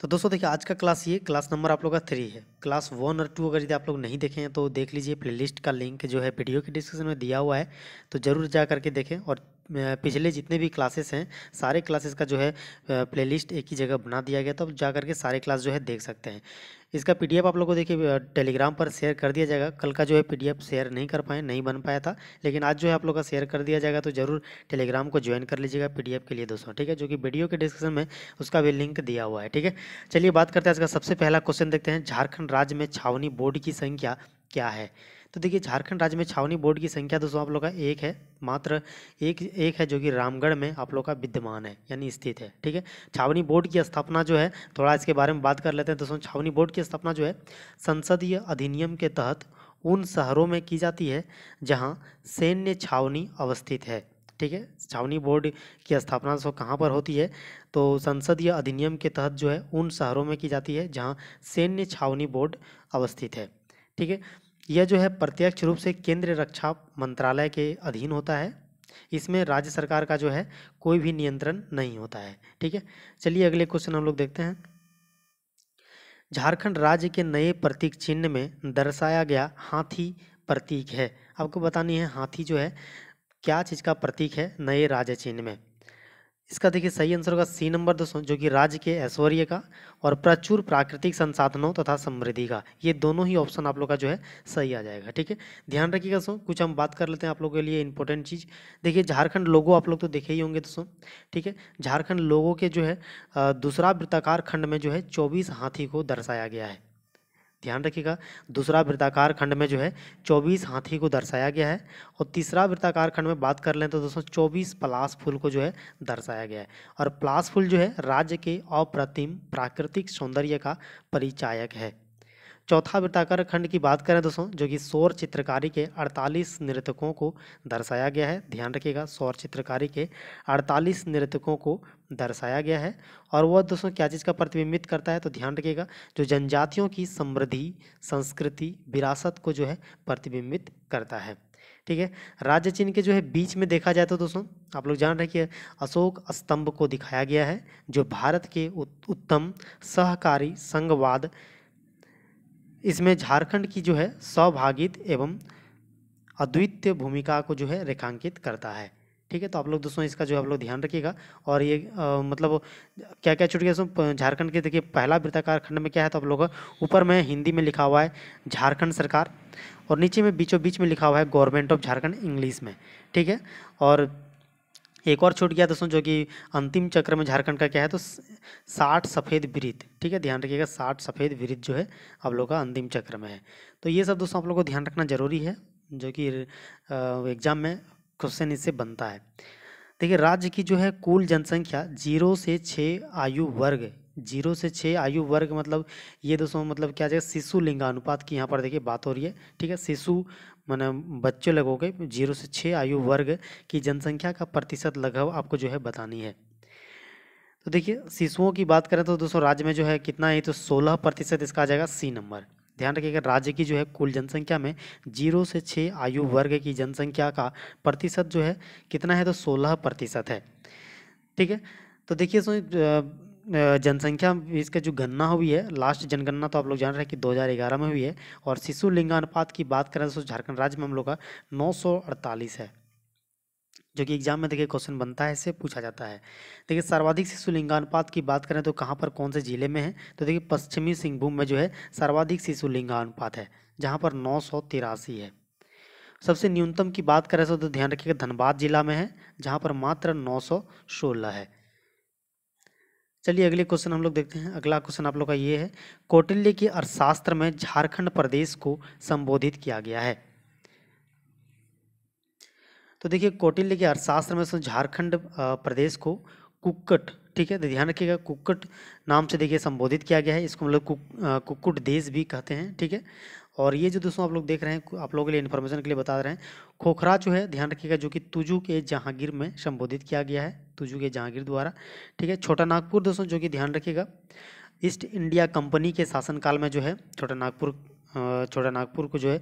तो दोस्तों देखिए आज का क्लास ये क्लास नंबर आप लोग का थ्री है क्लास वन और टू अगर यदि आप लोग नहीं देखे हैं तो देख लीजिए प्लेलिस्ट का लिंक जो है वीडियो के डिस्क्रिप्शन में दिया हुआ है तो जरूर जा करके देखें और पिछले जितने भी क्लासेस हैं सारे क्लासेस का जो है प्लेलिस्ट एक ही जगह बना दिया गया तो आप जा करके सारे क्लास जो है देख सकते हैं इसका पीडीएफ आप लोगों को देखिए टेलीग्राम पर शेयर कर दिया जाएगा कल का जो है पीडीएफ शेयर नहीं कर पाए नहीं बन पाया था लेकिन आज जो है आप लोग का शेयर कर दिया जाएगा तो ज़रूर टेलीग्राम को ज्वाइन कर लीजिएगा पी के लिए दोस्तों ठीक है जो कि वीडियो के डिस्क्रिप्शन में उसका भी लिंक दिया हुआ है ठीक है चलिए बात करते हैं इसका सबसे पहला क्वेश्चन देखते हैं झारखंड राज्य में छावनी बोर्ड की संख्या क्या है तो देखिए झारखंड राज्य में छावनी बोर्ड की संख्या दोस्तों आप लोग का एक है मात्र एक एक है जो कि रामगढ़ में आप लोग का विद्यमान है यानी स्थित है ठीक है छावनी बोर्ड की स्थापना जो है थोड़ा इसके बारे में बात कर लेते हैं दोस्तों छावनी बोर्ड की स्थापना जो है संसदीय अधिनियम के तहत उन शहरों में की जाती है जहाँ सैन्य छावनी अवस्थित है ठीक है छावनी बोर्ड की स्थापना सो कहाँ पर होती है तो संसदीय अधिनियम के तहत जो है उन शहरों में की जाती है जहाँ सैन्य छावनी बोर्ड अवस्थित है ठीक है यह जो है प्रत्यक्ष रूप से केंद्रीय रक्षा मंत्रालय के अधीन होता है इसमें राज्य सरकार का जो है कोई भी नियंत्रण नहीं होता है ठीक है चलिए अगले क्वेश्चन हम लोग देखते हैं झारखंड राज्य के नए प्रतीक चिन्ह में दर्शाया गया हाथी प्रतीक है आपको बतानी है हाथी जो है क्या चीज़ का प्रतीक है नए राज्य चिन्ह में इसका देखिए सही आंसर होगा सी नंबर दोस्तों जो कि राज्य के ऐश्वर्य का और प्रचुर प्राकृतिक संसाधनों तथा समृद्धि का ये दोनों ही ऑप्शन आप लोग का जो है सही आ जाएगा ठीक है ध्यान रखिएगा दोस्तों कुछ हम बात कर लेते हैं आप लोगों के लिए इंपॉर्टेंट चीज़ देखिए झारखंड लोगो आप लोग तो देखे ही होंगे दोस्तों ठीक है झारखंड लोगों के जो है दूसरा वृत्ताकार खंड में जो है चौबीस हाथी को दर्शाया गया है ध्यान रखिएगा दूसरा वृत्ताकार खंड में जो है चौबीस हाथी को दर्शाया गया है और तीसरा वृत्ताकार खंड में बात कर लें तो दोस्तों चौबीस पलास फूल को जो है दर्शाया गया है और पलास फूल जो है राज्य के अप्रतिम प्राकृतिक सौंदर्य का परिचायक है चौथा वृत्ताकार खंड की बात करें दोस्तों जो कि सौर चित्रकारी के 48 नृतकों को दर्शाया गया है ध्यान रखिएगा सौर चित्रकारी के 48 नृतकों को दर्शाया गया है और वह दोस्तों क्या चीज़ का प्रतिबिंबित करता है तो ध्यान रखिएगा जो जनजातियों की समृद्धि संस्कृति विरासत को जो है प्रतिबिंबित करता है ठीक है राज्य चिन्ह के जो है बीच में देखा जाए तो दोस्तों आप लोग जान रहे कि अशोक स्तंभ को दिखाया गया है जो भारत के उत्तम सहकारी संघवाद इसमें झारखंड की जो है सौभागित एवं अद्वितीय भूमिका को जो है रेखांकित करता है ठीक है तो आप लोग दोस्तों इसका जो है आप लोग ध्यान रखिएगा और ये आ, मतलब क्या क्या छुट गया झारखंड के देखिए पहला वृत्ताकार खंड में क्या है तो आप लोग ऊपर में हिंदी में लिखा हुआ है झारखंड सरकार और नीचे में बीचों बीच में लिखा हुआ है गवर्नमेंट ऑफ झारखंड इंग्लिश में ठीक है और एक और छूट गया दोस्तों जो कि अंतिम चक्र में झारखंड का क्या है तो साठ सफ़ेद वृत्त ठीक है ध्यान रखिएगा साठ सफ़ेद वृत्त जो है आप लोग का अंतिम चक्र में है तो ये सब दोस्तों आप लोग को ध्यान रखना जरूरी है जो कि एग्ज़ाम में क्वेश्चन इससे बनता है देखिए राज्य की जो है कुल जनसंख्या जीरो से छः आयु वर्ग जीरो से छः आयु वर्ग मतलब ये दोस्तों मतलब क्या जाएगा शिशु लिंगानुपात की यहाँ पर देखिए बात हो रही है ठीक है शिशु मैंने बच्चे लोगों के जीरो से छः आयु वर्ग की जनसंख्या का प्रतिशत लगभग आपको जो है बतानी है तो देखिए शिशुओं की बात करें तो दोस्तों राज्य में जो है कितना है तो सोलह प्रतिशत इसका आ जाएगा सी नंबर ध्यान रखिएगा राज्य की जो है कुल जनसंख्या में जीरो से छः आयु वर्ग की जनसंख्या का प्रतिशत जो है कितना है तो सोलह प्रतिशत है ठीक है तो देखिए जनसंख्या इसका जो गणना हुई है लास्ट जनगणना तो आप लोग जान रहे हैं कि 2011 में हुई है और शिशु लिंगानुपात की बात करें तो झारखंड राज्य में हम लोग का 948 है जो कि एग्जाम में देखिए क्वेश्चन बनता है इससे पूछा जाता है देखिए सर्वाधिक शिशु लिंगानुपात की बात करें तो कहाँ पर कौन से जिले में है तो देखिए पश्चिमी सिंहभूम में जो है सर्वाधिक शिशु लिंगानुपात है जहाँ पर नौ है सबसे न्यूनतम की बात करें तो ध्यान रखिएगा धनबाद जिला में है जहाँ पर मात्र नौ है चलिए अगले क्वेश्चन हम लोग देखते हैं अगला क्वेश्चन आप लोग का ये है कौटिल्य के अर्थशास्त्र में झारखंड प्रदेश को संबोधित किया गया है तो देखिए कौटिल्य के अर्थशास्त्र में झारखंड प्रदेश को कुक्कट ठीक है तो ध्यान रखिएगा कुक्कट नाम से देखिए संबोधित किया गया है इसको हम लोग कुक, कुक्कुट देश भी कहते हैं ठीक है और ये जो दोस्तों आप लोग देख रहे हैं आप लोगों के लिए इन्फॉर्मेशन के लिए बता रहे हैं खोखरा जो है ध्यान रखिएगा जो कि तुजू के जहांगीर में संबोधित किया गया है तुजू के जहांगीर द्वारा ठीक है छोटा नागपुर दोस्तों जो कि ध्यान रखिएगा ईस्ट इंडिया कंपनी के शासनकाल में जो है छोटा नागपुर छोटा नागपुर को जो है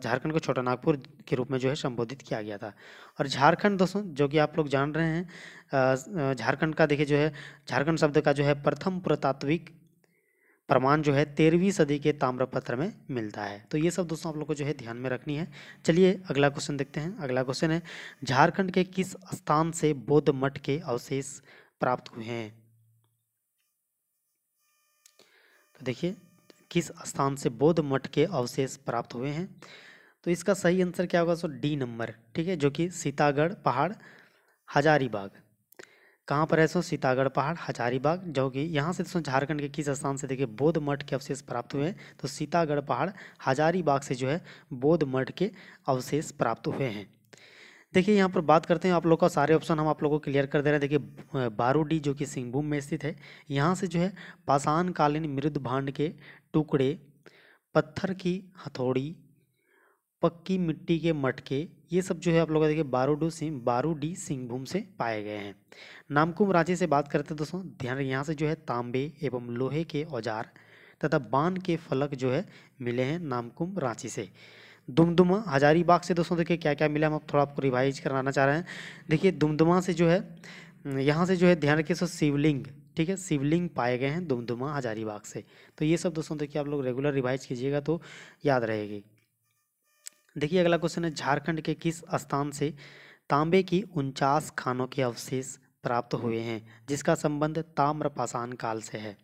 झारखंड को छोटा नागपुर के रूप में जो है संबोधित किया गया था और झारखंड दोस्तों जो कि आप लोग जान रहे हैं झारखंड का देखिए जो है झारखंड शब्द का जो है प्रथम पुरातात्विक प्रमाण जो है तेरहवीं सदी के ताम्रपत्र में मिलता है तो ये सब दोस्तों आप लोग को जो है ध्यान में रखनी है चलिए अगला क्वेश्चन देखते हैं अगला क्वेश्चन है झारखंड के किस स्थान से बौद्ध मठ के अवशेष प्राप्त हुए हैं तो देखिए किस स्थान से बौद्ध मठ के अवशेष प्राप्त हुए हैं तो इसका सही आंसर क्या होगा सो डी नंबर ठीक है जो कि सीतागढ़ पहाड़ हजारीबाग कहाँ पर है सो सीतागढ़ पहाड़ हजारीबाग जो कि यहाँ से दोस्तों झारखंड के किस स्थान से देखिए बौद्ध मठ के अवशेष प्राप्त हुए हैं तो सीतागढ़ पहाड़ हजारीबाग से जो है बौद्ध मठ के अवशेष प्राप्त हुए हैं देखिए यहाँ पर बात करते हैं आप लोग का सारे ऑप्शन हम आप लोगों को क्लियर कर दे रहे हैं देखिए बारूडी जो कि सिंहभूम में स्थित है यहाँ से जो है पाषाणकालीन मृद भांड के टुकड़े पत्थर की हथौड़ी पक्की मिट्टी के मटके ये सब जो है आप लोग देखिए बारूडू सिंह बारूडी सिंहभूम से पाए गए हैं नामकुम रांची से बात करते हैं दोस्तों ध्यान यहाँ से जो है तांबे एवं लोहे के औजार तथा बांध के फलक जो है मिले हैं नामकुम रांची से दुमदुमा हजारीबाग से दोस्तों देखिए क्या क्या मिला हम आप थोड़ा आपको रिवाइज कराना चाह रहे हैं देखिए दुमदुमा से जो है यहाँ से जो है ध्यान रखिए सो शिवलिंग ठीक है शिवलिंग पाए गए हैं दुमदुमा हजारीबाग से तो ये सब दोस्तों देखिए आप लोग रेगुलर रिवाइज कीजिएगा तो याद रहेगी देखिए अगला क्वेश्चन है झारखंड के किस स्थान से तांबे की उनचास खानों के अवशेष प्राप्त हम्म। हुए हैं जिसका संबंध ताम्रपाषाण काल से है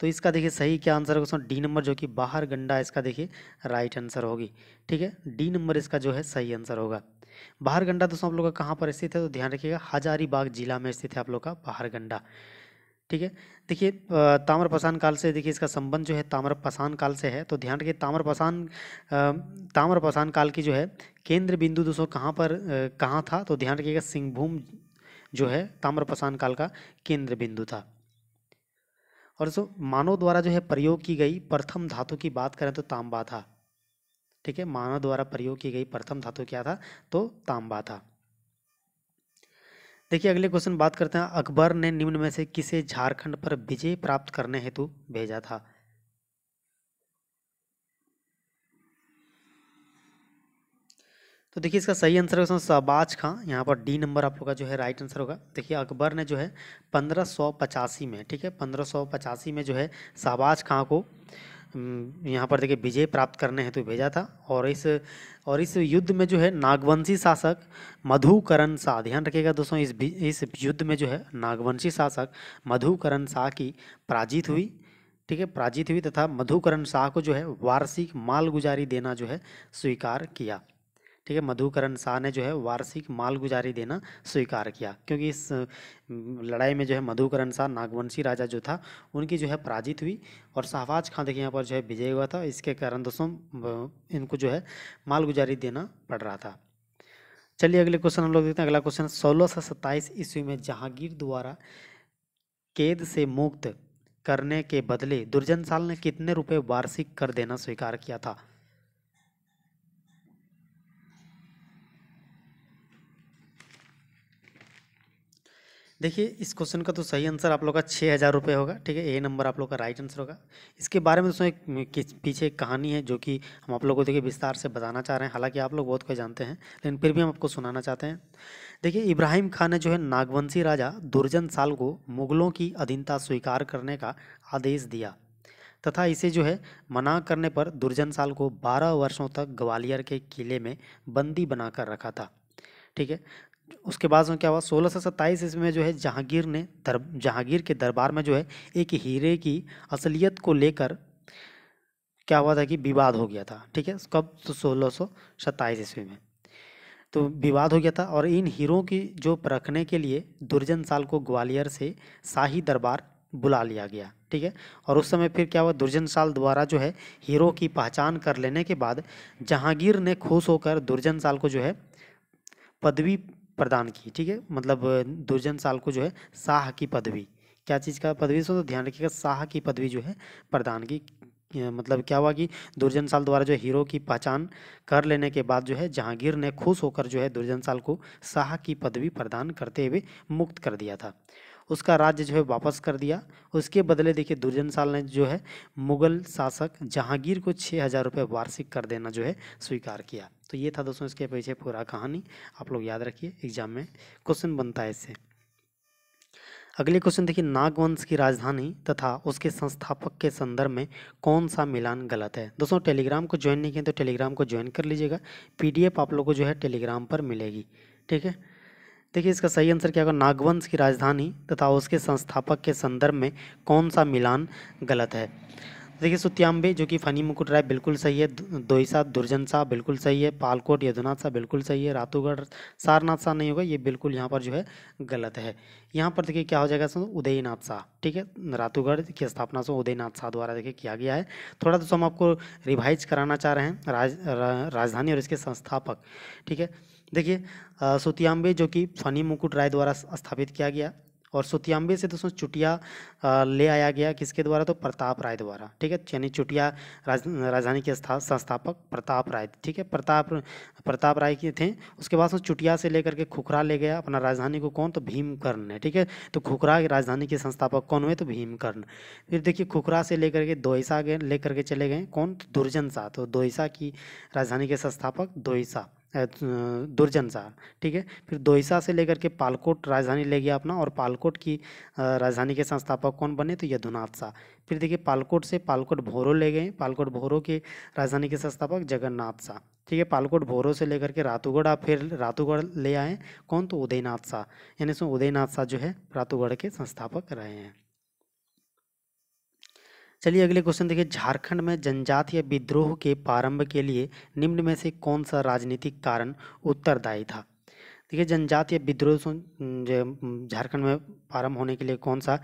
तो इसका देखिए सही क्या आंसर होगा डी नंबर जो कि बाहर गंडा इसका देखिए राइट आंसर होगी ठीक है डी नंबर इसका जो है सही आंसर होगा बाहर गंडा दोस्तों आप लोग का कहाँ पर स्थित है तो ध्यान रखिएगा हजारीबाग जिला में स्थित है आप लोग का बाहर गंडा ठीक है देखिए पसान काल से देखिए इसका संबंध जो है पसान काल से है तो ध्यान रखिए ताम्रपाषाण पसान काल की जो है केंद्र बिंदु दोस्तों कहाँ पर कहाँ था तो ध्यान रखिएगा सिंहभूम जो है पसान काल का केंद्र बिंदु था और दोस्तों मानव द्वारा जो है प्रयोग की गई प्रथम धातु की बात करें तो तांबा था ठीक है मानव द्वारा प्रयोग की गई प्रथम धातु क्या था तो तांबा था देखिए अगले क्वेश्चन बात करते हैं अकबर ने निम्न में से किसे झारखंड पर विजय प्राप्त करने हेतु भेजा था तो देखिए इसका सही आंसर होगा शहबाज खां यहाँ पर डी नंबर आप लोग का जो है राइट आंसर होगा देखिए अकबर ने जो है पंद्रह में ठीक है पंद्रह में जो है शहबाज खां को हम्म, यहाँ पर देखिए विजय प्राप्त करने हेतु भेजा था और इस और इस युद्ध में जो है नागवंशी शासक मधुकरण शाह ध्यान रखिएगा दोस्तों इस इस युद्ध में जो है नागवंशी शासक मधुकरण शाह की पराजित हुई ठीक है पराजित हुई तथा मधुकरण शाह को जो है वार्षिक मालगुजारी देना जो है स्वीकार किया ठीक है मधुकरण शाह ने जो है वार्षिक मालगुजारी देना स्वीकार किया क्योंकि इस लड़ाई में जो है मधुकरण शाह नागवंशी राजा जो था उनकी जो है पराजित हुई और शाहबाज खां देखिए यहाँ पर जो है विजय हुआ था इसके कारण दोस्तों इनको जो है मालगुजारी देना पड़ रहा था चलिए अगले क्वेश्चन हम लोग देखते हैं अगला क्वेश्चन सोलह सौ सत्ताईस ईस्वी में जहांगीर द्वारा कैद से मुक्त करने के बदले दुर्जन साल ने कितने रुपए वार्षिक कर देना स्वीकार किया था देखिए इस क्वेश्चन का तो सही आंसर आप लोग का छः हज़ार रुपये होगा ठीक है ए नंबर आप लोग का राइट आंसर होगा इसके बारे में दोस्तों एक पीछे एक कहानी है जो कि हम आप लोग को देखिए विस्तार से बताना चाह रहे हैं हालांकि आप लोग बहुत कोई जानते हैं लेकिन फिर भी हम आपको सुनाना चाहते हैं देखिए इब्राहिम खान ने जो है नागवंशी राजा दुर्जन साल को मुगलों की अधीनता स्वीकार करने का आदेश दिया तथा इसे जो है मना करने पर दुर्जन साल को बारह वर्षों तक ग्वालियर के किले में बंदी बनाकर रखा था ठीक है उसके बाद में क्या हुआ सोलह सौ सत्ताईस ईस्वी में जो है जहांगीर ने दर जहांगीर के दरबार में जो है एक हीरे की असलियत को लेकर क्या हुआ था कि विवाद हो गया था ठीक है कब तो सोलह सौ सत्ताईस ईस्वी में तो विवाद हो गया था और इन हीरों की जो परखने के लिए दुर्जन साल को ग्वालियर से शाही दरबार बुला लिया गया ठीक है और उस समय फिर क्या हुआ दुर्जन साल द्वारा जो है हीरो की पहचान कर लेने के बाद जहांगीर ने खुश होकर दुर्जन साल को जो है पदवी प्रदान की ठीक है मतलब दुर्जन साल को जो है शाह की पदवी क्या चीज़ का पदवी सो तो ध्यान रखिएगा शाह की पदवी जो है प्रदान की मतलब क्या हुआ कि दुर्जन साल द्वारा जो हीरो की पहचान कर लेने के बाद जो है जहांगीर ने खुश होकर जो है दुर्जन साल को शाह की पदवी प्रदान करते हुए मुक्त कर दिया था उसका राज्य जो है वापस कर दिया उसके बदले देखिए दुर्जन साल ने जो है मुगल शासक जहांगीर को छः हज़ार रुपये वार्षिक कर देना जो है स्वीकार किया तो ये था दोस्तों इसके पीछे पूरा कहानी आप लोग याद रखिए एग्जाम में क्वेश्चन बनता है इससे अगले क्वेश्चन देखिए नागवंश की राजधानी तथा उसके संस्थापक के संदर्भ में कौन सा मिलान गलत है दोस्तों टेलीग्राम को ज्वाइन नहीं किया तो टेलीग्राम को ज्वाइन कर लीजिएगा पीडीएफ आप लोग को जो है टेलीग्राम पर मिलेगी ठीक है देखिए इसका सही आंसर क्या होगा नागवंश की राजधानी तथा उसके संस्थापक के संदर्भ में कौन सा मिलान गलत है देखिए सुत्याम्बे जो कि फनी मुकुट राय बिल्कुल सही है दोईसा दुर्जन शाह बिल्कुल सही है पालकोट यदुनाथ शाह बिल्कुल सही है रातूगढ़ सारनाथ शाह नहीं होगा ये बिल्कुल यहाँ पर जो है गलत है यहाँ पर देखिए क्या हो जाएगा उदयनाथ शाह ठीक है रातूगढ़ की स्थापना से उदयनाथ शाह द्वारा देखिए किया गया है थोड़ा तो हम आपको रिवाइज कराना चाह रहे हैं राज, रा, राजधानी और इसके संस्थापक ठीक है देखिए सुतियाम्बे जो कि फनी मुकुट राय द्वारा स्थापित किया गया और सुतियांबे से दोस्तों चुटिया ले आया गया किसके द्वारा तो प्रताप राय द्वारा ठीक है यानी चुटिया राज, राजधानी के संस्थापक प्रताप राय ठीक है प्रताप प्रताप राय के थे उसके बाद उस चुटिया से लेकर के खुखरा ले गया अपना राजधानी को कौन तो भीमकर्ण है ठीक है तो खुखरा राजधानी के संस्थापक कौन हुए तो भीमकर्ण फिर देखिए खुखरा से लेकर के दोहिसा गए लेकर के चले गए कौन तो दुर्जन शाह तो दोईसा की राजधानी के संस्थापक दोईसा दुर्जन सा ठीक है फिर दोहिसा से लेकर के पालकोट राजधानी ले गया अपना और पालकोट की राजधानी के संस्थापक कौन बने तो यदुनाथ शाह फिर देखिए पालकोट से पालकोट भोरो ले गए पालकोट भोरो के राजधानी के संस्थापक जगन्नाथ शाह ठीक है पालकोट भोरो से लेकर के रातूगढ़ आप फिर रातूगढ़ ले आए कौन तो उदयनाथ शाह यानी सो उदयनाथ शाह जो है रातूगढ़ के संस्थापक रहे हैं चलिए अगले क्वेश्चन देखिए झारखंड में जनजातीय विद्रोह के प्रारंभ के लिए निम्न में से कौन सा राजनीतिक कारण उत्तरदायी था देखिए जनजातीय विद्रोह झारखंड में प्रारंभ होने के लिए कौन सा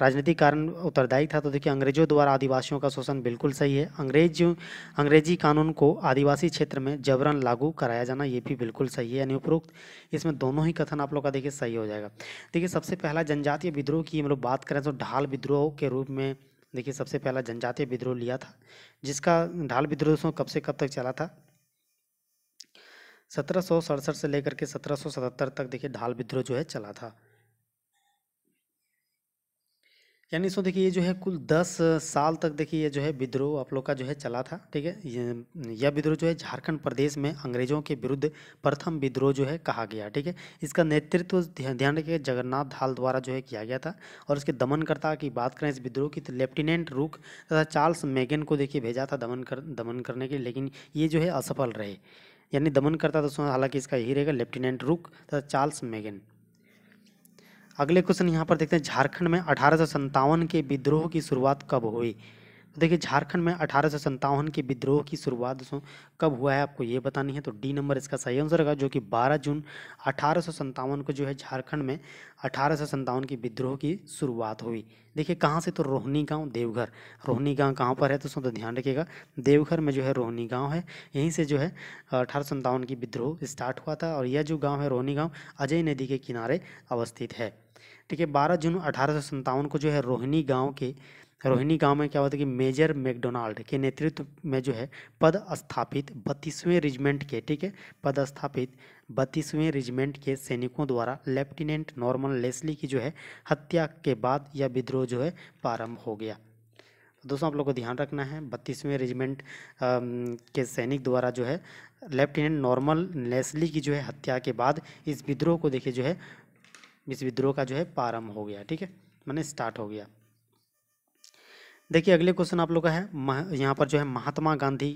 राजनीतिक कारण उत्तरदायी था तो देखिए अंग्रेजों द्वारा आदिवासियों का शोषण बिल्कुल सही है अंग्रेज अंग्रेजी कानून को आदिवासी क्षेत्र में जबरन लागू कराया जाना ये भी बिल्कुल सही है यानी उपरोक्त इसमें दोनों ही कथन आप लोग का देखिए सही हो जाएगा देखिए सबसे पहला जनजातीय विद्रोह की हम लोग बात करें तो ढाल विद्रोह के रूप में देखिए सबसे पहला जनजातीय विद्रोह लिया था जिसका ढाल विद्रोह कब से कब तक चला था सत्रह से लेकर के सत्रह तक देखिए ढाल विद्रोह जो है चला था यानी सो देखिए ये जो है कुल दस साल तक देखिए ये जो है विद्रोह आप लोग का जो है चला था ठीक है यह विद्रोह जो है झारखंड प्रदेश में अंग्रेजों के विरुद्ध प्रथम विद्रोह जो है कहा गया ठीक है इसका नेतृत्व ध्यान रखिए जगन्नाथ धाल द्वारा जो है किया गया था और इसके दमनकर्ता की बात करें इस विद्रोह की तो लेफ्टिनेंट रूक तथा चार्ल्स मेगन को देखिए भेजा था दमन कर दमन करने के लेकिन ये जो है असफल रहे यानी दमनकर्ता दोस्तों हालांकि इसका यही रहेगा लेफ्टिनेंट रुक तथा चार्ल्स मेगन अगले क्वेश्चन यहाँ पर देखते हैं झारखंड में अठारह के विद्रोह की शुरुआत कब हुई तो देखिए झारखंड में अठारह के विद्रोह की शुरुआत कब हुआ है आपको ये बतानी है तो डी नंबर इसका सही आंसर होगा जो कि 12 जून अठारह को जो है झारखंड में अठारह के विद्रोह की शुरुआत हुई देखिए कहाँ से तो रोहनी गांव देवघर रोहनी गांव कहाँ पर है तो उसको तो ध्यान रखिएगा देवघर में जो है रोहनी गाँव है यहीं से जो है अठारह की विद्रोह स्टार्ट हुआ था और यह जो गाँव है रोहनी गाँव अजय नदी के किनारे अवस्थित है ठीक है बारह जून अठारह को जो है रोहिणी गाँव के रोहिणी गांव में क्या हुआ था कि मेजर मैकडोनाल्ड के नेतृत्व में जो है पद स्थापित बत्तीसवें रेजिमेंट के ठीक है पद स्थापित बत्तीसवें रेजिमेंट के सैनिकों द्वारा लेफ्टिनेंट नॉर्मन लेस्ली की जो है हत्या के बाद यह विद्रोह जो है प्रारंभ हो गया दोस्तों आप लोग को ध्यान रखना है बत्तीसवें रेजिमेंट के सैनिक द्वारा जो है लेफ्टिनेंट नॉर्मल लेस्ली की जो है हत्या के बाद इस विद्रोह को देखिए जो है इस विद्रोह का जो है प्रारंभ हो गया ठीक है मैंने स्टार्ट हो गया देखिए अगले क्वेश्चन आप लोग का है यहाँ पर जो है महात्मा गांधी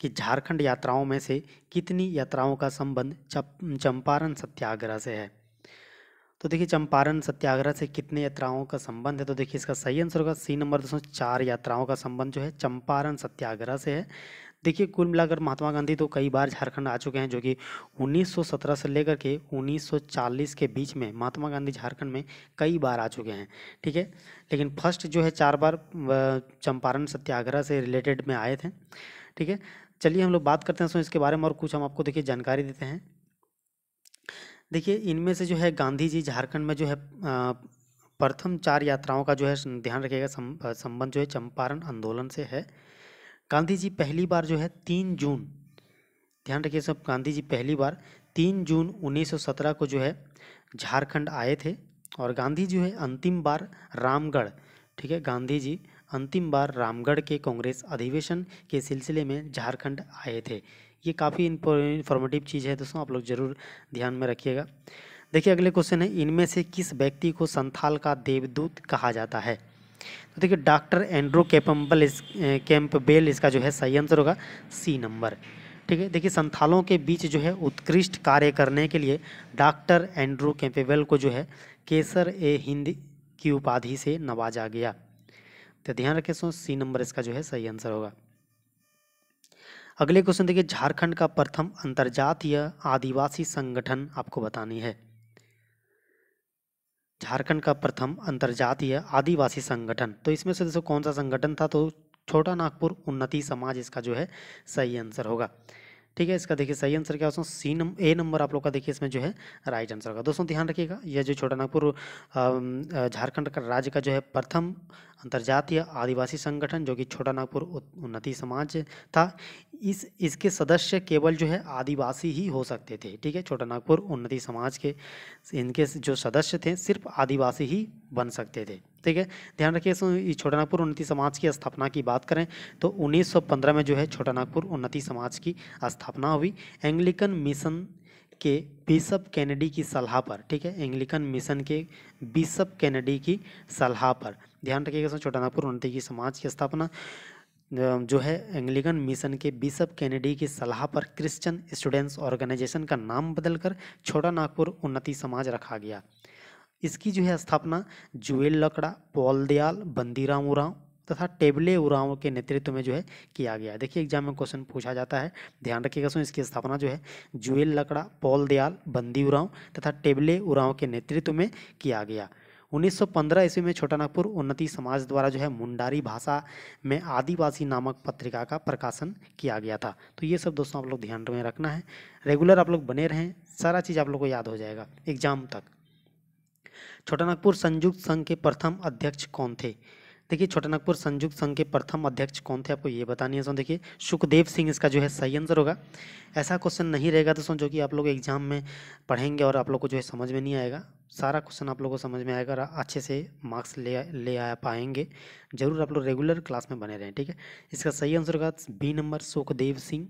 की झारखंड यात्राओं में से कितनी यात्राओं का संबंध चंपारण सत्याग्रह से है तो देखिए चंपारण सत्याग्रह से कितने यात्राओं का संबंध है तो देखिए इसका सही आंसर होगा सी नंबर दोस्तों चार यात्राओं का संबंध जो है चंपारण सत्याग्रह से है देखिए कुल मिलाकर महात्मा गांधी तो कई बार झारखंड आ चुके हैं जो कि 1917 से लेकर के 1940 के बीच में महात्मा गांधी झारखंड में कई बार आ चुके हैं ठीक है लेकिन फर्स्ट जो है चार बार चंपारण सत्याग्रह से रिलेटेड में आए थे ठीक है चलिए हम लोग बात करते हैं सो इसके बारे में और कुछ हम आपको देखिए जानकारी देते हैं देखिए इनमें से जो है गांधी जी झारखंड में जो है प्रथम चार यात्राओं का जो है ध्यान रखिएगा संबंध जो है चंपारण आंदोलन से है गांधी जी पहली बार जो है तीन जून ध्यान रखिए सब गांधी जी पहली बार तीन जून 1917 को जो है झारखंड आए थे और गांधी जो है अंतिम बार रामगढ़ ठीक है गांधी जी अंतिम बार रामगढ़ के कांग्रेस अधिवेशन के सिलसिले में झारखंड आए थे ये काफ़ी इन्फॉर्मेटिव चीज़ है दोस्तों आप लोग ज़रूर ध्यान में रखिएगा देखिए अगले क्वेश्चन है इनमें से किस व्यक्ति को संथाल का देवदूत कहा जाता है तो देखिए डॉक्टर एंड्रू कैपम्बल इस बेल इसका जो है सही आंसर होगा सी नंबर ठीक है देखिए संथालों के बीच जो है उत्कृष्ट कार्य करने के लिए डॉक्टर एंड्रू कैम्पेबल को जो है केसर ए हिंद की उपाधि से नवाजा गया तो ध्यान रखें सो सी नंबर इसका जो है सही आंसर होगा अगले क्वेश्चन देखिए झारखंड का प्रथम अंतर्जातीय आदिवासी संगठन आपको बतानी है झारखंड का प्रथम अंतर्जातीय आदिवासी संगठन तो इसमें से दोस्तों कौन सा संगठन था तो छोटा नागपुर उन्नति समाज इसका जो है सही आंसर होगा ठीक है इसका देखिए सही आंसर क्या दोस्तों सी नंबर ए नंबर आप लोग का देखिए इसमें जो है राइट आंसर होगा दोस्तों ध्यान रखिएगा यह जो छोटा नागपुर झारखंड का राज्य का जो है प्रथम अंतर्जातीय आदिवासी संगठन जो कि छोटा नागपुर उन्नति समाज था इस इसके सदस्य केवल जो है आदिवासी ही हो सकते थे ठीक है छोटा नागपुर उन्नति समाज के इनके जो सदस्य थे सिर्फ आदिवासी ही बन सकते थे ठीक है ध्यान रखिए छोटा नागपुर उन्नति समाज की स्थापना की बात करें तो 1915 में जो है छोटा नागपुर उन्नति समाज की स्थापना हुई एंग्लिकन मिशन के बिशप कैनेडी की सलाह पर ठीक है एंग्लिकन मिशन के बिशप कैनेडी की सलाह पर ध्यान रखिएगा छोटा नागपुर उन्नति की समाज की स्थापना जो है एंग्लिकन मिशन के बिशप कैनेडी की सलाह पर क्रिश्चियन स्टूडेंट्स ऑर्गेनाइजेशन का नाम बदलकर छोटा नागपुर उन्नति समाज रखा गया इसकी जो है स्थापना जुएल लकड़ा पॉल दयाल बंदीराम उरांव तथा टेबले उरांव के नेतृत्व में जो है किया गया देखिए एग्जाम में क्वेश्चन पूछा जाता है ध्यान रखिएगा सुन इसकी स्थापना जो है जुएल लकड़ा पॉल दयाल बंदी उरांव तथा टेबले उरांव के नेतृत्व में किया गया 1915 ईस्वी में छोटा नागपुर उन्नति समाज द्वारा जो है मुंडारी भाषा में आदिवासी नामक पत्रिका का प्रकाशन किया गया था तो ये सब दोस्तों आप लोग ध्यान में रखना है रेगुलर आप लोग बने रहें सारा चीज़ आप लोग को याद हो जाएगा एग्जाम तक छोटा नागपुर संयुक्त संघ के प्रथम अध्यक्ष कौन थे देखिए छोटा नागपुर संयुक्त संघ के प्रथम अध्यक्ष कौन थे आपको ये बतानी है सो देखिए सुखदेव सिंह इसका जो है सही आंसर होगा ऐसा क्वेश्चन नहीं रहेगा तो सो जो कि आप लोग एग्जाम में पढ़ेंगे और आप लोग को जो है समझ में नहीं आएगा सारा क्वेश्चन आप लोगों को समझ में आएगा अच्छे से मार्क्स ले ले आ पाएंगे जरूर आप लोग रेगुलर क्लास में बने रहें ठीक है इसका सही आंसर होगा बी नंबर सुखदेव सिंह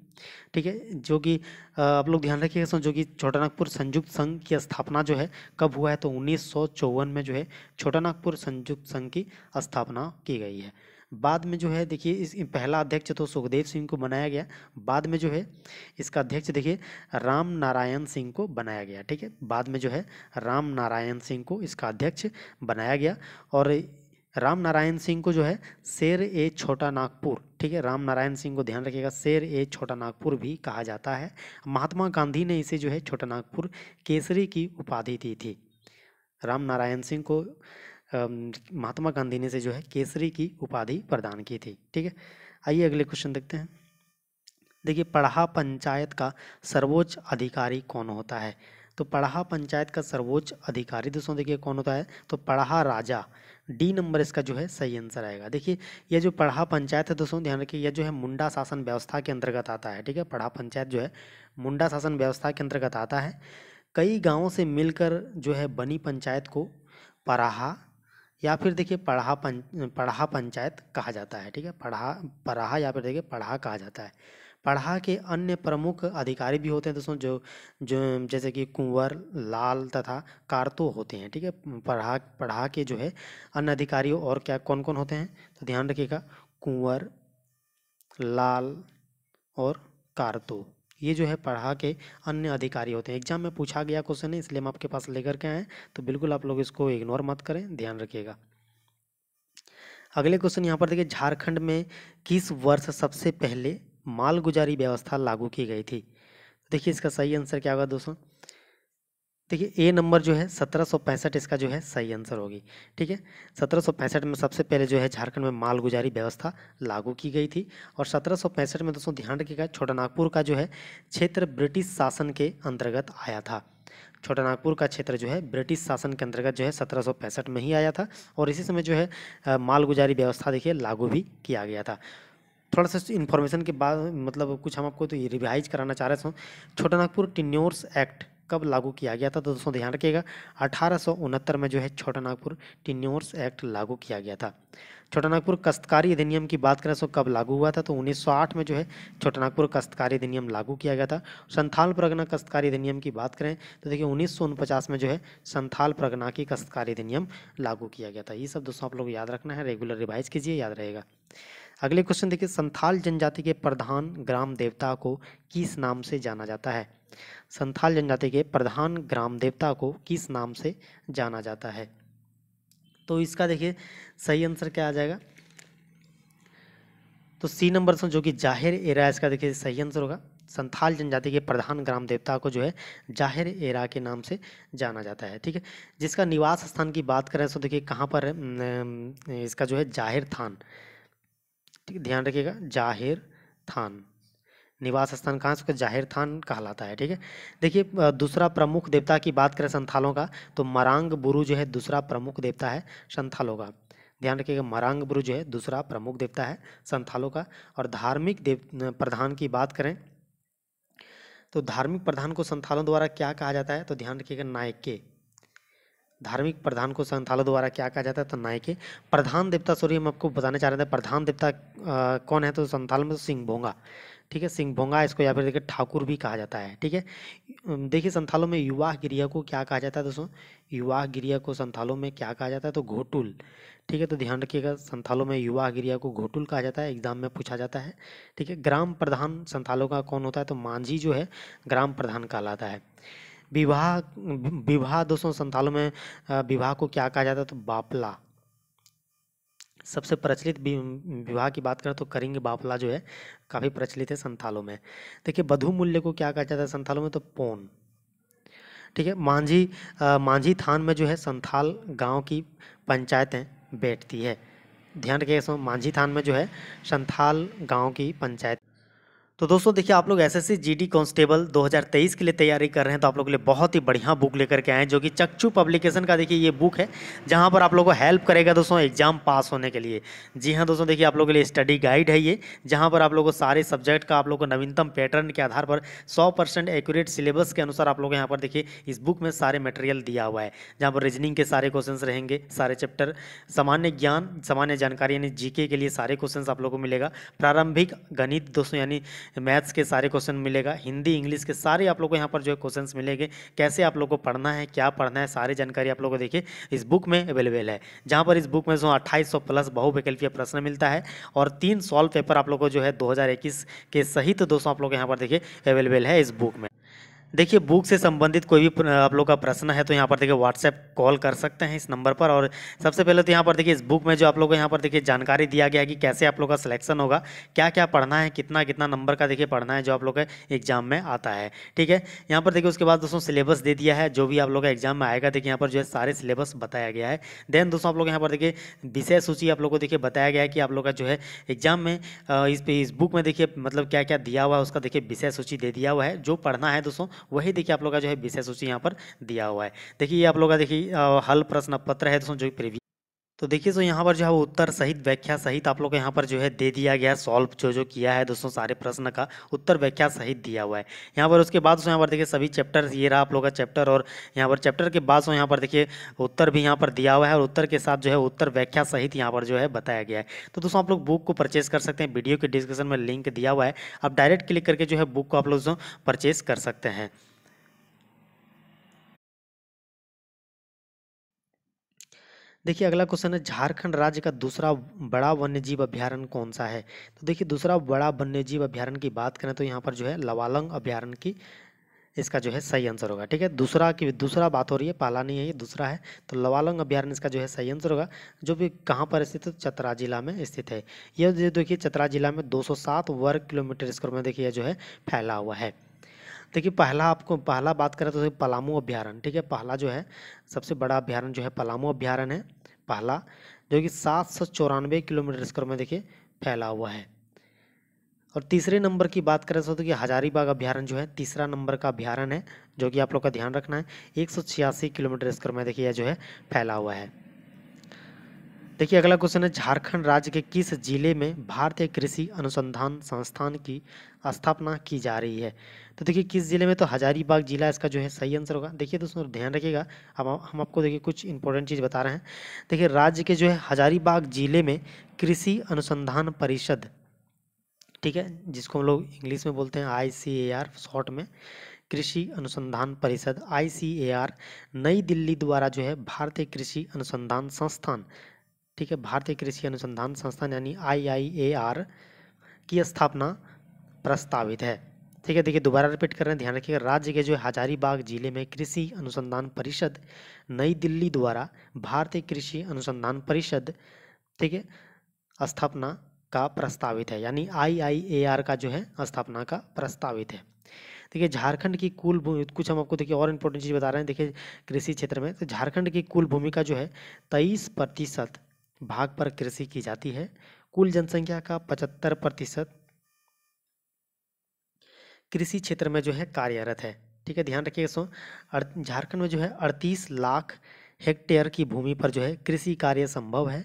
ठीक है जो कि आप लोग ध्यान रखिएगा जो कि छोटा नागपुर संयुक्त संघ की स्थापना जो है कब हुआ है तो उन्नीस में जो है छोटा नागपुर संयुक्त संघ की स्थापना की गई है बाद में जो है देखिए इस पहला अध्यक्ष तो सुखदेव सिंह को बनाया गया बाद में जो है इसका अध्यक्ष देखिए राम नारायण सिंह को बनाया गया ठीक है बाद में जो है राम नारायण सिंह को इसका अध्यक्ष बनाया गया और राम नारायण सिंह को जो है शेर ए छोटा नागपुर ठीक है राम नारायण सिंह को ध्यान रखिएगा शेर ए छोटा नागपुर भी कहा जाता है महात्मा गांधी ने इसे जो है छोटा नागपुर केसरी की उपाधि दी थी राम नारायण सिंह को महात्मा गांधी ने से जो है केसरी की उपाधि प्रदान की थी ठीक है आइए अगले क्वेश्चन देखते हैं देखिए पढ़ा पंचायत का सर्वोच्च अधिकारी कौन होता है तो पढ़ा पंचायत का सर्वोच्च अधिकारी दोस्तों देखिए कौन होता है तो पढ़ा राजा डी नंबर इसका जो है सही आंसर आएगा देखिए यह जो पढ़ा पंचायत है दोस्तों ध्यान रखिए यह जो है मुंडा शासन व्यवस्था के अंतर्गत आता है ठीक है पढ़ा पंचायत जो है मुंडा शासन व्यवस्था के अंतर्गत आता है कई गाँवों से मिलकर जो है बनी पंचायत को पराहा या फिर देखिए पढ़ा पं पढ़ा पंचायत कहा जाता है ठीक है पढ़ा पढ़ा या फिर देखिए पढ़ा कहा जाता है पढ़ा के अन्य प्रमुख अधिकारी भी होते हैं दोस्तों जो जो जैसे कि कुंवर लाल तथा कारतो होते हैं ठीक है पढ़ा पढ़ा के जो है अन्य अधिकारी और क्या कौन कौन होते हैं तो ध्यान रखिएगा कुंवर लाल और कारतो ये जो है पढ़ा के अन्य अधिकारी होते हैं एग्जाम में पूछा गया क्वेश्चन है इसलिए हम आपके पास लेकर के आए हैं तो बिल्कुल आप लोग इसको इग्नोर मत करें ध्यान रखिएगा अगले क्वेश्चन यहाँ पर देखिए झारखंड में किस वर्ष सबसे पहले मालगुजारी व्यवस्था लागू की गई थी देखिए इसका सही आंसर क्या होगा दोस्तों देखिए ए नंबर जो है सत्रह इसका जो है सही आंसर होगी ठीक है सत्रह में सबसे पहले जो है झारखंड में मालगुजारी व्यवस्था लागू की गई थी और सत्रह में दोस्तों ध्यान रखिएगा छोटा नागपुर का जो है क्षेत्र ब्रिटिश शासन के अंतर्गत आया था छोटा नागपुर का क्षेत्र जो है ब्रिटिश शासन के अंतर्गत जो है सत्रह में ही आया था और इसी समय जो है मालगुजारी व्यवस्था देखिए लागू भी किया गया था थोड़ा सा इन्फॉर्मेशन के बाद मतलब कुछ हम आपको तो रिवाइज कराना चाह रहे थे छोटा नागपुर टिन्योर्स एक्ट कब लागू किया गया था तो दोस्तों ध्यान रखिएगा अठारह में जो है छोटा नागपुर टिन्योर्स एक्ट लागू किया गया था छोटा नागपुर कस्तकारी अधिनियम की बात करें तो कब लागू हुआ था तो 1908 में जो है छोटा नागपुर कस्तकारी अधिनियम लागू किया गया था संथाल प्रगना कस्तकारी अधिनियम की बात करें तो देखिए उन्नीस में जो है संथाल प्रगना की कस्तकारी अधिनियम लागू किया गया था ये सब दोस्तों आप लोग याद रखना है रेगुलर रिवाइज कीजिए याद रहेगा अगले क्वेश्चन देखिए संथाल जनजाति के प्रधान ग्राम देवता को किस नाम से जाना जाता है संथाल जनजाति के प्रधान ग्राम देवता को किस नाम से जाना जाता है तो इसका देखिए सही आंसर क्या आ जाएगा तो सी नंबर जो कि जाहिर एरा इसका देखिए सही आंसर होगा संथाल जनजाति के प्रधान ग्राम देवता को जो है जाहिर एरा के नाम से जाना जाता है ठीक है जिसका निवास स्थान की बात करें तो देखिए कहाँ पर है इसका जो है जाहिर थान ठीक है ध्यान रखिएगा जाहिर थान निवास स्थान कहाँ से जाहिर थान कहलाता है ठीक है देखिए दूसरा प्रमुख देवता की बात करें संथालों का तो मरांग बुरु जो है दूसरा प्रमुख देवता है संथालों का ध्यान रखिएगा मरांग बुरु जो है दूसरा प्रमुख देवता है संथालों का और धार्मिक देव प्रधान की बात करें तो धार्मिक प्रधान को संथालों द्वारा क्या कहा जाता है तो ध्यान रखिएगा नायके धार्मिक प्रधान को संथालों द्वारा क्या कहा जाता है तो नायके प्रधान देवता सॉरी हम आपको बताने चाह रहे थे प्रधान देवता कौन है तो संथाल में तो सिंह भोंगा ठीक है सिंहभोंगा इसको या फिर देखिए ठाकुर भी कहा जाता है ठीक है देखिए संथालों में युवा गिरिया को क्या कहा जाता है दोस्तों युवा गिरिया को संथालों में क्या कहा जाता है तो घोटुल ठीक है तो ध्यान रखिएगा संथालों में युवा गिरिया को घोटुल कहा जाता है एग्जाम में पूछा जाता है ठीक है ग्राम प्रधान संथालों का कौन होता है तो मांझी जो है ग्राम प्रधान कहलाता है विवाह विवाह दोस्तों संथालों में विवाह को क्या कहा जाता है तो बापला सबसे प्रचलित विवाह की बात करें तो करेंगे बाफला जो है काफ़ी प्रचलित है संथालों में देखिए बधु मूल्य को क्या कहा जाता है संथालों में तो पोन ठीक है मांझी मांझी थान में जो है संथाल गांव की पंचायतें बैठती है ध्यान रखिए मांझी थान में जो है संथाल गांव की पंचायत तो दोस्तों देखिए आप लोग एस एस जीडी कांस्टेबल 2023 के लिए तैयारी कर रहे हैं तो आप लोग के लिए बहुत ही बढ़िया बुक लेकर के आए हैं जो कि चक्चू पब्लिकेशन का देखिए ये बुक है जहां पर आप लोगों को हेल्प करेगा दोस्तों एग्जाम पास होने के लिए जी हाँ दोस्तों देखिए आप लोगों के लिए स्टडी गाइड है ये जहाँ पर आप लोगों को सारे सब्जेक्ट का आप लोग को नवीनतम पैटर्न के आधार पर सौ परसेंट एक्यूरेट सिलेबस के अनुसार आप लोग यहाँ पर देखिए इस बुक में सारे मटेरियल दिया हुआ है जहाँ पर रीजनिंग के सारे क्वेश्चन रहेंगे सारे चैप्टर सामान्य ज्ञान सामान्य जानकारी यानी जीके के लिए सारे क्वेश्चन आप लोग को मिलेगा प्रारंभिक गणित दोस्तों यानी मैथ्स के सारे क्वेश्चन मिलेगा हिंदी इंग्लिश के सारे आप लोग को यहाँ पर जो है क्वेश्चन मिलेंगे कैसे आप लोग को पढ़ना है क्या पढ़ना है सारी जानकारी आप लोग को देखिए इस बुक में अवेलेबल है जहाँ पर इस बुक में जो अट्ठाईस प्लस बहुवैकल्पीय प्रश्न मिलता है और तीन सॉल्व पेपर आप लोग को जो है दो के सहित दोस्तों आप लोग यहाँ पर देखिए अवेलेबल है इस बुक में देखिए बुक से संबंधित कोई भी आप लोग का प्रश्न है तो यहाँ पर देखिए व्हाट्सएप कॉल कर सकते हैं इस नंबर पर और सबसे पहले तो यहाँ पर देखिए इस बुक में जो आप लोग को यहाँ पर देखिए जानकारी दिया गया है कि कैसे आप लोग का सिलेक्शन होगा क्या क्या पढ़ना है कितना कितना नंबर का देखिए पढ़ना है जो आप लोग का एग्जाम में आता है ठीक है यहाँ पर देखिए उसके बाद दोस्तों सिलेबस दे दिया है जो भी आप लोग का एग्जाम में आएगा देखिए यहाँ पर जो है सारे सिलेबस बताया गया है देन दोस्तों आप लोग यहाँ पर देखिए विषय सूची आप लोग को देखिए बताया गया है कि आप लोग का जो है एग्जाम में इस इस बुक में देखिए मतलब क्या क्या दिया हुआ है उसका देखिए विषय सूची दे दिया हुआ है जो पढ़ना है दोस्तों वही देखिए आप लोग का जो है विषय सूची यहाँ पर दिया हुआ है देखिए ये आप लोग का देखिए हल प्रश्न पत्र है दोस्तों जो प्रीवियस तो देखिए सो तो यहाँ पर जो है उत्तर सहित व्याख्या सहित आप लोग को यहाँ पर जो है दे दिया गया सॉल्व जो जो किया है दोस्तों सारे प्रश्न का उत्तर व्याख्या सहित दिया हुआ है यहाँ पर उसके बाद सो तो यहाँ पर देखिए सभी चैप्टर ये रहा आप लोग का चैप्टर और यहाँ पर चैप्टर के बाद सो तो यहाँ पर देखिए उत्तर भी यहाँ पर दिया हुआ है और उत्तर के साथ जो है उत्तर व्याख्या सहित यहाँ पर जो है बताया गया है तो दोस्तों आप लोग बुक को परचेज कर सकते हैं वीडियो के डिस्क्रिप्शन में लिंक दिया हुआ है आप डायरेक्ट क्लिक करके जो है बुक को आप लोग परचेज़ कर सकते हैं देखिए अगला क्वेश्चन है झारखंड राज्य का दूसरा बड़ा वन्यजीव अभ्यारण कौन सा है तो देखिए दूसरा बड़ा वन्यजीव अभ्यारण की बात करें तो यहाँ पर जो है लवालंग अभ्यारण की इसका जो है सही आंसर होगा ठीक है दूसरा की दूसरा बात हो रही है पाला नहीं है ये दूसरा है तो लवालंग अभ्यारण इसका जो है सही आंसर होगा जो भी कहाँ पर स्थित है तो चतरा जिला में स्थित है यह देखिए चतरा जिला में दो वर्ग किलोमीटर स्क्वायर में देखिए जो है फैला हुआ है देखिए पहला आपको पहला बात करें तो पलामू अभ्यारण ठीक है पहला जो है सबसे बड़ा अभ्यारण जो है पलामू अभ्यारण है पहला जो कि सात सौ चौरानवे किलोमीटर स्क्वायर में देखिए फैला हुआ है और तीसरे नंबर की बात करें तो देखिए हजारीबाग अभ्यारण जो है तीसरा नंबर का अभ्यारण है जो कि आप लोग का ध्यान रखना है एक सौ छियासी किलोमीटर स्क्वायर में देखिए यह जो है फैला हुआ है देखिए अगला क्वेश्चन है झारखंड राज्य के किस जिले में भारतीय कृषि अनुसंधान संस्थान की स्थापना की जा रही है तो देखिए किस जिले में तो हजारीबाग जिला इसका जो है सही आंसर होगा देखिए दोस्तों ध्यान रखिएगा अब हम आपको देखिए कुछ इंपॉर्टेंट चीज़ बता रहे हैं देखिए राज्य के जो है हजारीबाग जिले में कृषि अनुसंधान परिषद ठीक है जिसको हम लोग इंग्लिश में बोलते हैं आई शॉर्ट में कृषि अनुसंधान परिषद आई नई दिल्ली द्वारा जो है भारतीय कृषि अनुसंधान संस्थान ठीक है भारतीय कृषि अनुसंधान संस्थान यानी आईआईएआर की स्थापना प्रस्तावित है ठीक है देखिए दोबारा रिपीट कर रहे हैं ध्यान रखिएगा राज्य के जो हजारीबाग जिले में कृषि अनुसंधान परिषद नई दिल्ली द्वारा भारतीय कृषि अनुसंधान परिषद ठीक है स्थापना का प्रस्तावित है यानी आईआईएआर का जो है स्थापना का प्रस्तावित है देखिए झारखंड की कुल भूमि कुछ हम आपको देखिए और इम्पोर्टेंट चीज़ बता रहे हैं देखिए कृषि क्षेत्र में तो झारखंड की कुल भूमि का जो है तेईस प्रतिशत भाग पर कृषि की जाती है कुल जनसंख्या का पचहत्तर प्रतिशत कृषि क्षेत्र में जो है कार्यरत है ठीक है ध्यान रखिएगा इसमें झारखंड में जो है अड़तीस लाख हेक्टेयर की भूमि पर जो है कृषि कार्य संभव है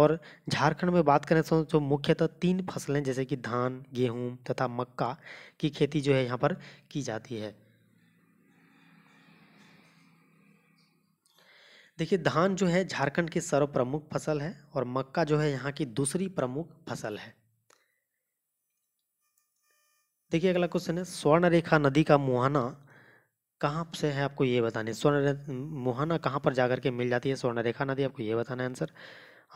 और झारखंड में बात करें तो जो तो मुख्यतः तीन फसलें जैसे कि धान गेहूं तथा मक्का की खेती जो है यहाँ पर की जाती है देखिए धान जो है झारखंड की सर्व प्रमुख फसल है और मक्का जो है यहाँ की दूसरी प्रमुख फसल है देखिए अगला क्वेश्चन है स्वर्ण रेखा नदी का मुहाना कहाँ से है आपको ये बताने स्वर्ण मुहाना कहाँ पर जाकर के मिल जाती है स्वर्ण रेखा नदी आपको ये बताना है आंसर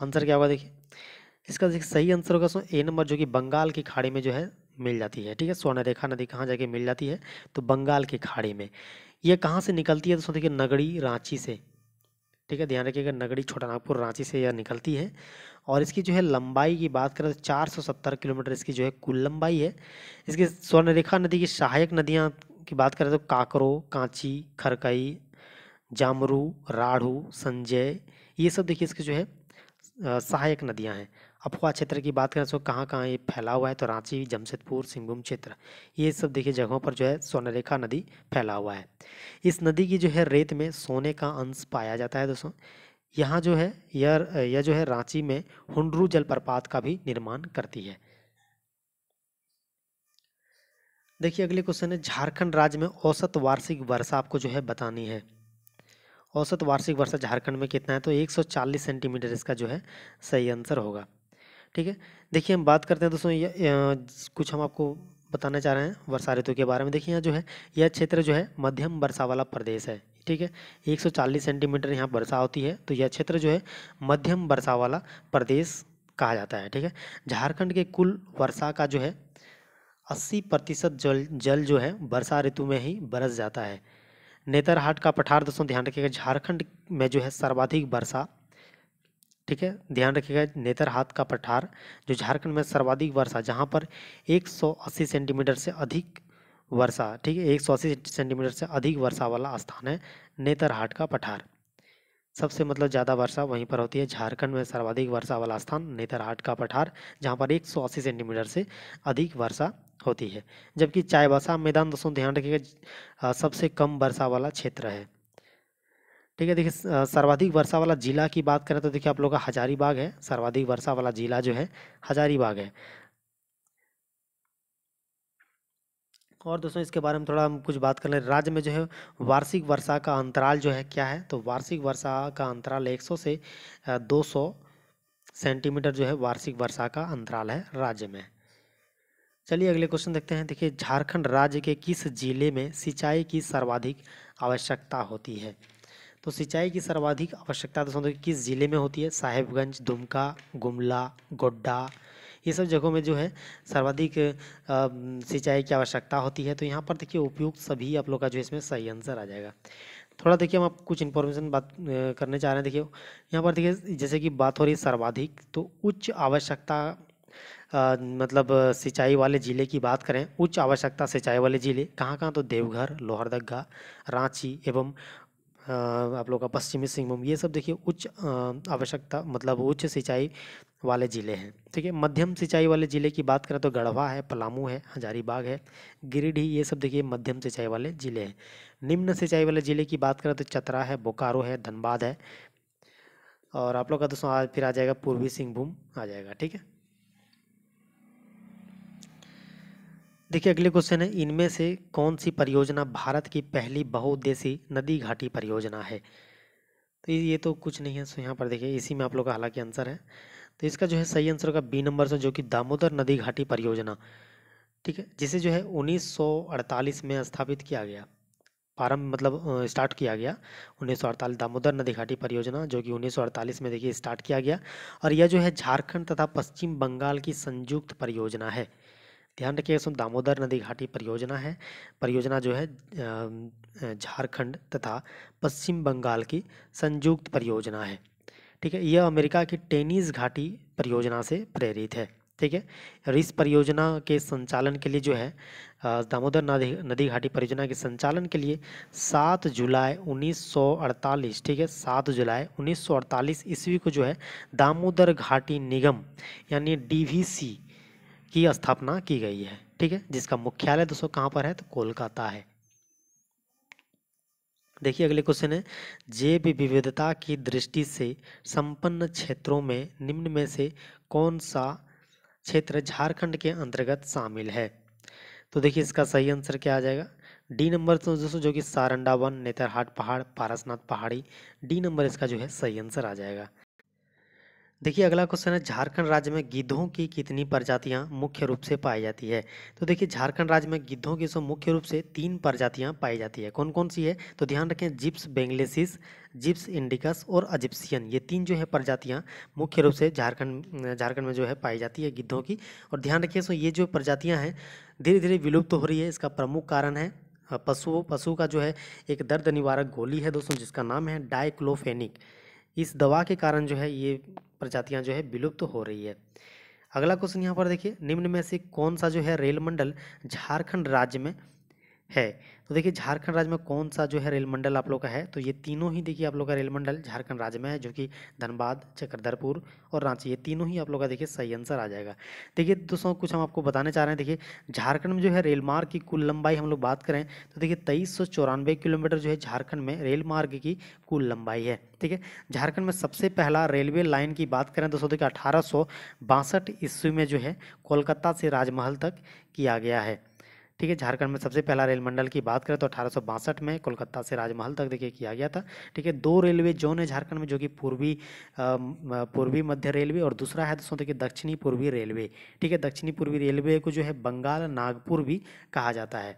आंसर क्या होगा देखिए इसका देखिए सही आंसर होगा ए नंबर जो कि बंगाल की खाड़ी में जो है मिल जाती है ठीक है स्वर्ण रेखा नदी कहाँ जाके मिल जाती है तो बंगाल की खाड़ी में ये कहाँ से निकलती है दोस्तों देखिए नगरी रांची से ठीक है ध्यान रखिएगा नगड़ी छोटा नागपुर रांची से यह निकलती है और इसकी जो है लंबाई की बात करें तो 470 किलोमीटर इसकी जो है कुल लंबाई है इसकी स्वर्णरेखा नदी की सहायक नदियाँ की बात करें तो काकरो कांची खरकई जामरू राढ़ू संजय ये सब देखिए इसकी जो है सहायक नदियाँ हैं अफवाह क्षेत्र की बात करें तो कहाँ कहाँ ये फैला हुआ है तो रांची जमशेदपुर सिंहभूम क्षेत्र ये सब देखिए जगहों पर जो है सोनरेखा नदी फैला हुआ है इस नदी की जो है रेत में सोने का अंश पाया जाता है दोस्तों यहाँ जो है यह यह जो है रांची में हुंडरू जलप्रपात का भी निर्माण करती है देखिए अगले क्वेश्चन है झारखंड राज्य में औसत वार्षिक वर्षा आपको जो है बतानी है औसत वार्षिक वर्षा झारखंड में कितना है तो 140 सेंटीमीटर इसका जो है सही आंसर होगा ठीक है देखिए हम बात करते हैं दोस्तों ये कुछ हम आपको बताना चाह रहे हैं वर्षा ऋतु के बारे में देखिए यहाँ जो है यह क्षेत्र जो है मध्यम वर्षा वाला प्रदेश है ठीक है 140 सेंटीमीटर यहाँ वर्षा होती है तो यह क्षेत्र जो है मध्यम वर्षा वाला प्रदेश कहा जाता है ठीक है झारखंड के कुल वर्षा का जो है 80 प्रतिशत जल जल जो है वर्षा ऋतु में ही बरस जाता है नेतरहाट का पठार दोस्तों ध्यान रखिएगा झारखंड में जो है सर्वाधिक वर्षा ठीक है ध्यान रखिएगा नेतरहाट का पठार जो झारखंड में सर्वाधिक वर्षा जहाँ पर 180 सेंटीमीटर से अधिक वर्षा ठीक है 180 सेंटीमीटर से अधिक वर्षा वाला स्थान है नेतरहाट का पठार सबसे मतलब ज़्यादा वर्षा वहीं पर होती है झारखंड में सर्वाधिक वर्षा वाला स्थान नेतरहाट का पठार जहाँ पर एक सेंटीमीटर से अधिक वर्षा होती है जबकि चायबासा मैदान दोस्तों ध्यान रखिएगा सबसे कम वर्षा वाला क्षेत्र है ठीक है देखिए सर्वाधिक वर्षा वाला ज़िला की बात करें तो देखिए आप लोग का हजारीबाग है सर्वाधिक वर्षा वाला ज़िला जो है हजारीबाग है और दोस्तों इसके बारे में थोड़ा हम कुछ बात कर लें राज्य में जो है वार्षिक वर्षा का अंतराल जो है क्या है तो वार्षिक वर्षा का अंतराल 100 से 200 सेंटीमीटर जो है वार्षिक वर्षा का अंतराल है राज्य में चलिए अगले क्वेश्चन देखते हैं देखिए झारखंड राज्य के किस जिले में सिंचाई की सर्वाधिक आवश्यकता होती है तो सिंचाई की सर्वाधिक आवश्यकता दोस्तों किस ज़िले में होती है साहेबगंज दुमका गुमला गोड्डा ये सब जगहों में जो है सर्वाधिक सिंचाई की आवश्यकता होती है तो यहाँ पर देखिए उपयुक्त सभी आप लोग का जो इसमें सही आंसर आ जाएगा थोड़ा देखिए हम आप कुछ इन्फॉर्मेशन बात करने चाह रहे हैं देखिए यहाँ पर देखिए जैसे कि बात हो रही है सर्वाधिक तो उच्च आवश्यकता मतलब सिंचाई वाले ज़िले की बात करें उच्च आवश्यकता सिंचाई वाले ज़िले कहाँ कहाँ तो देवघर लोहरदगा रांची एवं आप लोग का पश्चिमी सिंहभूम ये सब देखिए उच्च आवश्यकता मतलब उच्च सिंचाई वाले ज़िले हैं ठीक है मध्यम सिंचाई वाले ज़िले की बात करें तो गढ़वा है पलामू है हजारीबाग है गिरिडीह ये सब देखिए मध्यम सिंचाई वाले ज़िले हैं निम्न सिंचाई वाले ज़िले की बात करें तो चतरा है बोकारो है धनबाद है और आप लोग का दोस्तों आज फिर आ जाएगा पूर्वी सिंहभूम आ जाएगा ठीक है देखिए अगले क्वेश्चन है इनमें से कौन सी परियोजना भारत की पहली बहुउद्देशी नदी घाटी परियोजना है तो ये तो कुछ नहीं है सो यहाँ पर देखिए इसी में आप लोग का हालांकि आंसर है तो इसका जो है सही आंसर होगा बी नंबर से जो कि दामोदर नदी घाटी परियोजना ठीक है जिसे जो है 1948 में स्थापित किया गया प्रारंभ मतलब स्टार्ट किया गया 1948 दामोदर नदी घाटी परियोजना जो कि 1948 में देखिए स्टार्ट किया गया और यह जो है झारखंड तथा पश्चिम बंगाल की संयुक्त परियोजना है ध्यान रखिए इसमें दामोदर नदी घाटी परियोजना है परियोजना जो है झारखंड तथा पश्चिम बंगाल की संयुक्त परियोजना है ठीक है यह अमेरिका की टेनिस घाटी परियोजना से प्रेरित है ठीक है और इस परियोजना के संचालन के लिए जो है दामोदर नदी नदी घाटी परियोजना के संचालन के लिए सात जुलाई 1948 ठीक है सात जुलाई 1948 ईस्वी को जो है दामोदर घाटी निगम यानी डीवीसी की स्थापना की गई है ठीक है जिसका मुख्यालय दोस्तों कहाँ पर है तो कोलकाता है देखिए अगले क्वेश्चन है जैव विविधता की दृष्टि से संपन्न क्षेत्रों में निम्न में से कौन सा क्षेत्र झारखंड के अंतर्गत शामिल है तो देखिए इसका सही आंसर क्या आ जाएगा डी नंबर तो दोस्तों जो कि सारंडा वन नेतरहाट पहाड़ पारसनाथ पहाड़ी डी नंबर इसका जो है सही आंसर आ जाएगा देखिए अगला क्वेश्चन है झारखंड राज्य में गिद्धों की कितनी प्रजातियां मुख्य रूप से पाई जाती है तो देखिए झारखंड राज्य में गिद्धों की सो मुख्य रूप से तीन प्रजातियां पाई जाती है कौन कौन सी है तो ध्यान रखें जिप्स बेंगलेसिस जिप्स इंडिकस और अजिप्सियन ये तीन जो है प्रजातियां मुख्य रूप से झारखंड झारखंड में जो है पाई जाती है गिद्धों की और ध्यान रखिए सो ये जो प्रजातियाँ हैं धीरे धीरे विलुप्त हो रही है इसका प्रमुख कारण है पशु पशु का जो है एक दर्द निवारक गोली है दोस्तों जिसका नाम है डाइक्लोफेनिक इस दवा के कारण जो है ये प्रजातियाँ जो है विलुप्त तो हो रही है अगला क्वेश्चन यहाँ पर देखिए निम्न में से कौन सा जो है रेल मंडल झारखंड राज्य में है तो देखिए झारखंड राज्य में कौन सा जो है रेल मंडल आप लोग का है तो ये तीनों ही देखिए आप लोग का रेल मंडल झारखंड राज्य में है जो कि धनबाद चक्रधरपुर और रांची ये तीनों ही आप लोग का देखिए सही आंसर आ जाएगा देखिए दोस्तों कुछ हम आपको बताने चाह रहे हैं देखिए झारखंड में जो है रेल मार्ग की कुल लंबाई हम लोग बात करें तो देखिए तेईस किलोमीटर जो है झारखंड में रेल मार्ग की कुल लंबाई है ठीक है झारखंड में सबसे पहला रेलवे लाइन की बात करें दोस्तों देखिए अठारह ईस्वी में जो है कोलकाता से राजमहल तक किया गया है ठीक है झारखंड में सबसे पहला रेल मंडल की बात करें तो अठारह में कोलकाता से राजमहल तक देखिए किया गया था ठीक है दो रेलवे जोन है झारखंड में जो कि पूर्वी पूर्वी मध्य रेलवे और दूसरा है दोस्तों देखिए दक्षिणी पूर्वी रेलवे ठीक है दक्षिणी पूर्वी रेलवे को जो है बंगाल नागपुर भी कहा जाता है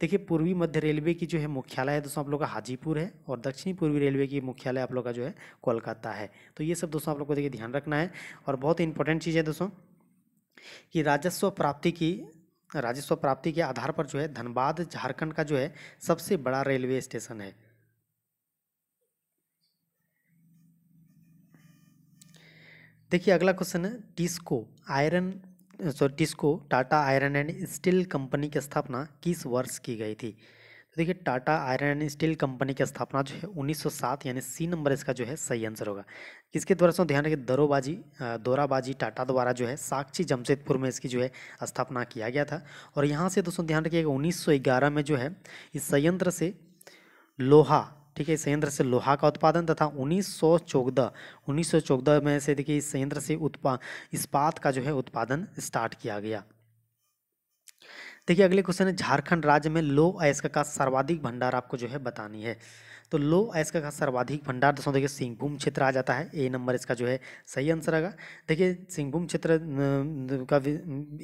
देखिए पूर्वी मध्य रेलवे की जो है मुख्यालय है दोस्तों आप लोग का हाजीपुर है और दक्षिणी पूर्वी रेलवे की मुख्यालय आप लोग का जो है कोलकाता है तो ये सब दोस्तों आप लोग को देखिए ध्यान रखना है और बहुत इंपॉर्टेंट चीज़ है दोस्तों कि राजस्व प्राप्ति की राजस्व प्राप्ति के आधार पर जो है धनबाद झारखंड का जो है सबसे बड़ा रेलवे स्टेशन है देखिए अगला क्वेश्चन है TISCO iron sorry TISCO Tata iron and steel company की स्थापना किस वर्ष की गई थी तो देखिए Tata iron and steel company की स्थापना जो है 1907 यानी सी नंबर इसका जो है सही आंसर होगा इसके द्वारा सो ध्यान रखिए दरोबाजी दौराबाजी टाटा द्वारा जो है साक्षी जमशेदपुर में इसकी जो है स्थापना किया गया था और यहाँ से दोस्तों ध्यान रखिएगा उन्नीस में जो है इस संयंत्र से लोहा ठीक है संयंत्र से लोहा का उत्पादन तथा उन्नीस सौ चौदह उन्नीस सौ चौदह में से देखिए इस संयंत्र से उत्पा इस्पात का जो है उत्पादन स्टार्ट किया गया देखिए अगले क्वेश्चन है झारखंड राज्य में लो अयस्क का सर्वाधिक भंडार आपको जो है बतानी है तो लो अयस्क का सर्वाधिक भंडार दोस्तों देखिए सिंहभूम क्षेत्र आ जाता है ए नंबर इसका जो है सही आंसर आएगा देखिए सिंहभूम क्षेत्र का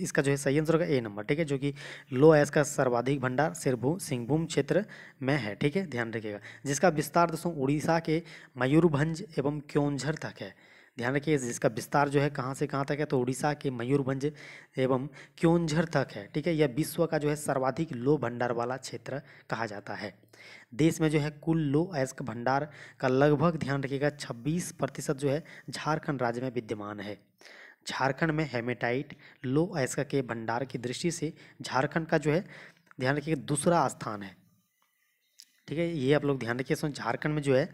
इसका जो है सही आंसर होगा ए नंबर ठीक है जो कि लो अयस्क का सर्वाधिक भंडार सिरभूम सिंहभूम क्षेत्र में है ठीक है ध्यान रखिएगा जिसका विस्तार दोस्तों उड़ीसा के मयूरभंज एवं क्योंझर तक है ध्यान रखिए इसका विस्तार जो है कहाँ से कहाँ तक है तो उड़ीसा के मयूरभंज एवं क्योंझर तक है ठीक है यह विश्व का जो है सर्वाधिक लो भंडार वाला क्षेत्र कहा जाता है देश में जो है कुल लो अयस्क भंडार का लगभग ध्यान रखिएगा छब्बीस प्रतिशत जो है झारखंड राज्य में विद्यमान है झारखंड में हेमेटाइट लो अयस्क के भंडार की दृष्टि से झारखंड का जो है ध्यान रखिएगा दूसरा स्थान है ठीक है ये आप लोग ध्यान रखिए झारखंड में जो है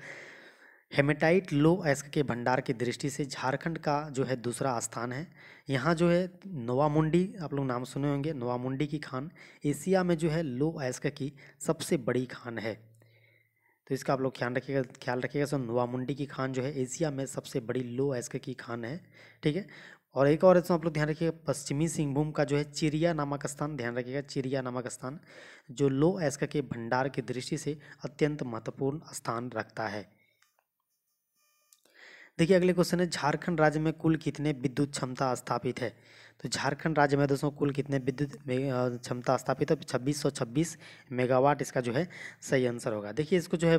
हेमेटाइट लो एस्क के भंडार की दृष्टि से झारखंड का जो है दूसरा स्थान है यहाँ जो है नोवामुंडी आप लोग नाम सुने होंगे नोवामुंडी की खान एशिया में जो है लो एस्क की सबसे बड़ी खान है तो इसका आप लोग ख्याल रखिएगा ख्याल रखिएगा सो नोवामुंडी की खान जो है एशिया में सबसे बड़ी लो एस्क की खान है ठीक है और एक और इसमें आप लोग ध्यान रखिएगा पश्चिमी सिंहभूम का जो है चिरिया नामक स्थान ध्यान रखिएगा चिरिया नामक स्थान जो लो एस्क के भंडार की दृष्टि से अत्यंत महत्वपूर्ण स्थान रखता है देखिए अगले क्वेश्चन है झारखंड राज्य में कुल कितने विद्युत क्षमता स्थापित है तो झारखंड राज्य में दोस्तों कुल कितने विद्युत क्षमता स्थापित है तो छब्बीस सौ छब्बीस मेगावाट इसका जो है सही आंसर होगा देखिए इसको जो है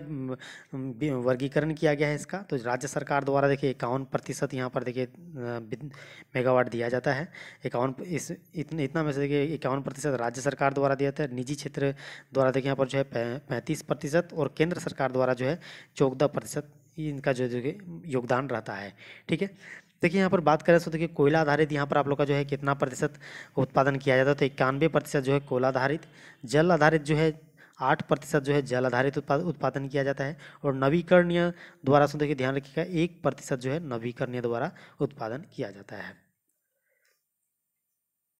वर्गीकरण किया गया है इसका तो राज्य सरकार द्वारा देखिए इक्यावन प्रतिशत यहाँ पर देखिए मेगावाट दिया जाता है इक्यावन इस इतने इतना में से देखिए इक्यावन प्रतिशत राज्य सरकार द्वारा दिया जाता है निजी क्षेत्र द्वारा देखिए यहाँ पर जो है पैंतीस प्रतिशत और केंद्र सरकार द्वारा जो है चौदह प्रतिशत इनका जो जो योगदान रहता है ठीक है देखिए यहाँ पर बात करें तो देखिए कोयला आधारित यहाँ पर आप लोग का जो है कितना प्रतिशत उत्पादन किया जाता है तो इक्यानवे प्रतिशत जो है कोयला आधारित जल आधारित जो है आठ प्रतिशत जो है जल आधारित उत्पादन किया जाता है और नवीकरणीय द्वारा सुन तो देखिए ध्यान रखिएगा एक प्रतिशत जो है नवीकरणीय द्वारा उत्पादन किया जाता है